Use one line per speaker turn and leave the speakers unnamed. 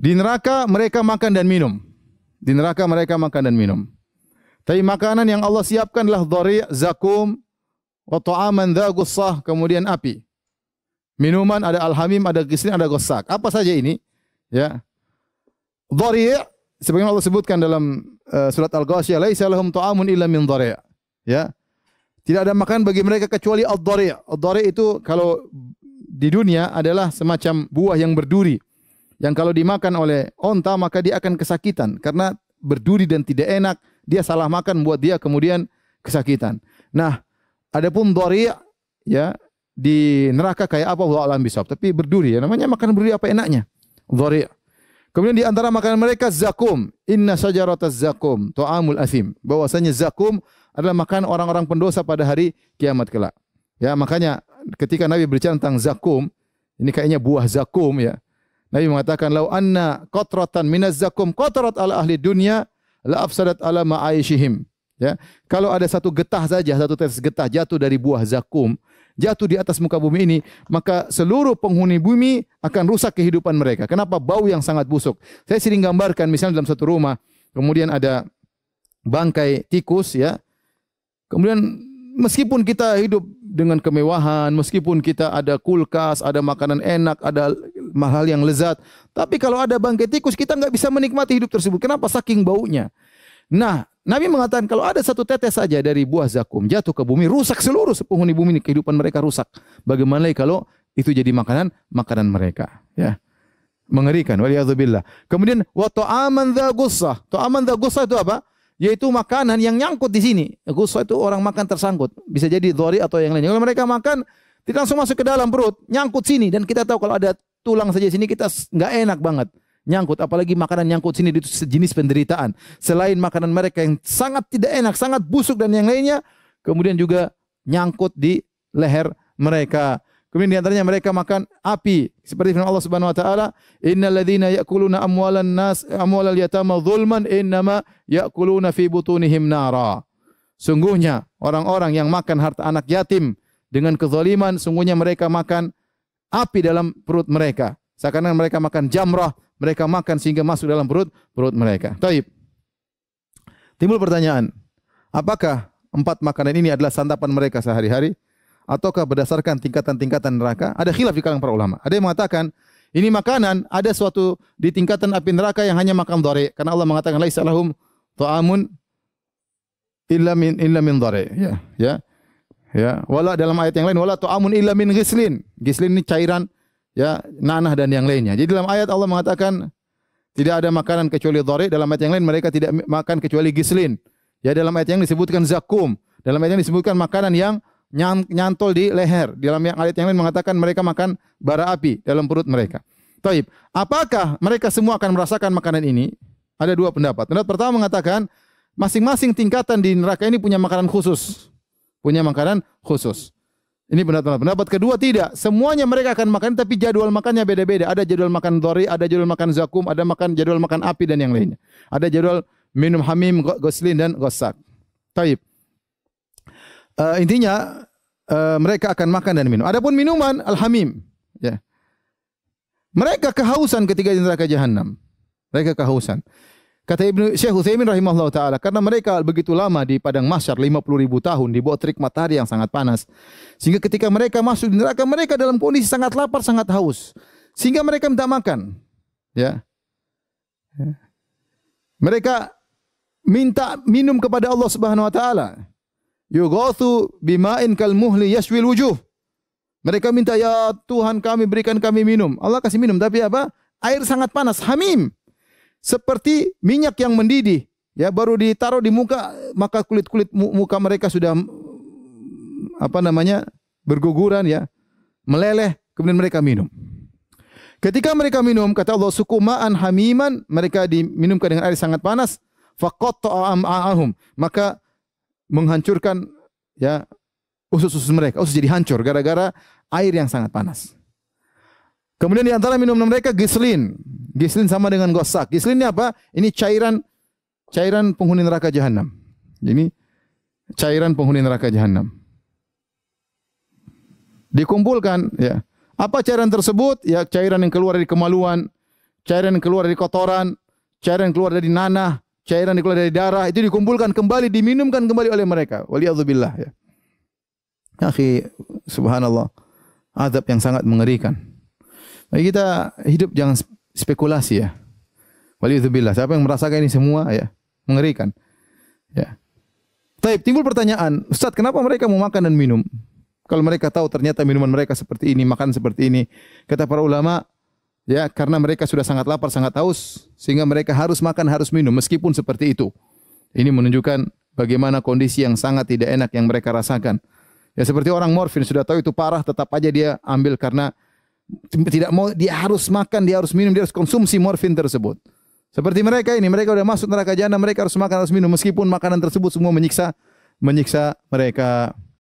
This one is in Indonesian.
Di neraka mereka makan dan minum. Di neraka mereka makan dan minum. Tapi makanan yang Allah siapkan adalah dhari, zakum, wa ta'aman dha kemudian api. Minuman ada alhamim, ada kisrin, ada gosak. Apa saja ini? Ya. Dhari, sebagaimana Allah sebutkan dalam uh, surat Al-Ghashiyah, laisa lahum ta'amun illa min dhari. Ya. Tidak ada makan bagi mereka kecuali ad-dhari. Ad-dhari itu kalau di dunia adalah semacam buah yang berduri yang kalau dimakan oleh onta maka dia akan kesakitan karena berduri dan tidak enak, dia salah makan buat dia kemudian kesakitan. Nah, adapun dori ya di neraka kayak apa Allah alam bisop tapi berduri ya namanya makan berduri apa enaknya? dori. Kemudian di antara makanan mereka zakum, inna sajarataz zakum, ta'amul asim. Bahwasanya zakum adalah makan orang-orang pendosa pada hari kiamat kelak. Ya, makanya ketika Nabi berbicara tentang zakum, ini kayaknya buah zakum ya. Nabi mengatakan lau anna qatratan minazzakum qatarat ala ahli dunya la afsadat ala ma'aishihim. Ya. Kalau ada satu getah saja, satu tetes getah jatuh dari buah zakum, jatuh di atas muka bumi ini, maka seluruh penghuni bumi akan rusak kehidupan mereka. Kenapa? Bau yang sangat busuk. Saya sering gambarkan misalnya dalam satu rumah, kemudian ada bangkai tikus ya. Kemudian meskipun kita hidup dengan kemewahan, meskipun kita ada kulkas, ada makanan enak, ada mahal yang lezat. Tapi kalau ada bangkai tikus kita nggak bisa menikmati hidup tersebut. Kenapa? Saking baunya. Nah, Nabi mengatakan kalau ada satu tetes saja dari buah zakum jatuh ke bumi, rusak seluruh penghuni bumi ini kehidupan mereka rusak. Bagaimana kalau itu jadi makanan makanan mereka, ya. Mengerikan waliyadzubillah. Kemudian wa ta'aman dza To Ta'aman dza itu apa? Yaitu makanan yang nyangkut di sini. Gusah itu orang makan tersangkut. Bisa jadi dhari atau yang lainnya. Kalau mereka makan tidak langsung masuk ke dalam perut, nyangkut sini dan kita tahu kalau ada tulang saja sini kita nggak enak banget nyangkut apalagi makanan nyangkut sini itu sejenis penderitaan selain makanan mereka yang sangat tidak enak sangat busuk dan yang lainnya kemudian juga nyangkut di leher mereka kemudian di mereka makan api seperti firman Allah Subhanahu wa taala innalladzina ya'kuluna amwalan nas amwalal yatama zulman innama ya'kuluna fi butunihim nara sungguhnya orang-orang yang makan harta anak yatim dengan kezaliman sungguhnya mereka makan api dalam perut mereka. Seakan-akan mereka makan jamrah, mereka makan sehingga masuk dalam perut perut mereka. Taib. Timbul pertanyaan, apakah empat makanan ini adalah santapan mereka sehari-hari? Ataukah berdasarkan tingkatan-tingkatan neraka? Ada khilaf di kalangan para ulama. Ada yang mengatakan, ini makanan ada suatu di tingkatan api neraka yang hanya makan dore. Karena Allah mengatakan, Laisa lahum ta'amun illa min, illa min dhari. Ya, ya. Ya, wala dalam ayat yang lain wala tu'amun illa min ghislin. Ghislin ini cairan ya, nanah dan yang lainnya. Jadi dalam ayat Allah mengatakan tidak ada makanan kecuali dhari, dalam ayat yang lain mereka tidak makan kecuali ghislin. Ya, dalam ayat yang disebutkan zakum, dalam ayat yang disebutkan makanan yang nyantol di leher. Dalam yang ayat yang lain mengatakan mereka makan bara api dalam perut mereka. Taib. Apakah mereka semua akan merasakan makanan ini? Ada dua pendapat. Pendapat pertama mengatakan masing-masing tingkatan di neraka ini punya makanan khusus punya makanan khusus. Ini pendapat pendapat kedua tidak. Semuanya mereka akan makan tapi jadwal makannya beda-beda. Ada jadwal makan dori, ada jadwal makan zakum, ada makan jadwal makan api dan yang lainnya. Ada jadwal minum hamim, goslin dan gosak. Taib. Uh, intinya uh, mereka akan makan dan minum. Adapun minuman al-hamim, ya. Yeah. Mereka kehausan ketika di neraka jahanam. Mereka kehausan. Kata Ibnu Syekh Utsaimin rahimahullah taala, karena mereka begitu lama di padang mahsyar 50 ribu tahun di bawah terik matahari yang sangat panas. Sehingga ketika mereka masuk di neraka, mereka dalam kondisi sangat lapar, sangat haus. Sehingga mereka minta makan. Ya. ya. Mereka minta minum kepada Allah Subhanahu wa taala. Yughathu bima'in kal muhli yashwil wujuh. Mereka minta ya Tuhan kami berikan kami minum. Allah kasih minum tapi apa? Air sangat panas, hamim seperti minyak yang mendidih. Ya, baru ditaruh di muka, maka kulit-kulit muka mereka sudah apa namanya? berguguran ya, meleleh, kemudian mereka minum. Ketika mereka minum, kata Allah suku ma'an hamiman, mereka diminumkan dengan air sangat panas, faqatta'a maka menghancurkan ya usus-usus mereka, usus jadi hancur gara-gara air yang sangat panas. Kemudian di antara minuman mereka gislin. Gislin sama dengan gosak. Gislin ini apa? Ini cairan cairan penghuni neraka jahanam. Ini cairan penghuni neraka jahanam. Dikumpulkan ya. Apa cairan tersebut? Ya cairan yang keluar dari kemaluan, cairan yang keluar dari kotoran, cairan yang keluar dari nanah, cairan yang keluar dari darah itu dikumpulkan kembali diminumkan kembali oleh mereka. Waliyadzubillah ya. Akhi, subhanallah. Azab yang sangat mengerikan kita hidup jangan spekulasi ya. wali itu Waliyudzubillah. Siapa yang merasakan ini semua ya mengerikan. Ya. Taib, timbul pertanyaan, Ustaz, kenapa mereka mau makan dan minum? Kalau mereka tahu ternyata minuman mereka seperti ini, makan seperti ini. Kata para ulama, ya karena mereka sudah sangat lapar, sangat haus, sehingga mereka harus makan, harus minum meskipun seperti itu. Ini menunjukkan bagaimana kondisi yang sangat tidak enak yang mereka rasakan. Ya seperti orang morfin sudah tahu itu parah tetap aja dia ambil karena tidak mau dia harus makan, dia harus minum, dia harus konsumsi morfin tersebut. Seperti mereka ini, mereka sudah masuk neraka jahanam, mereka harus makan, harus minum meskipun makanan tersebut semua menyiksa menyiksa mereka.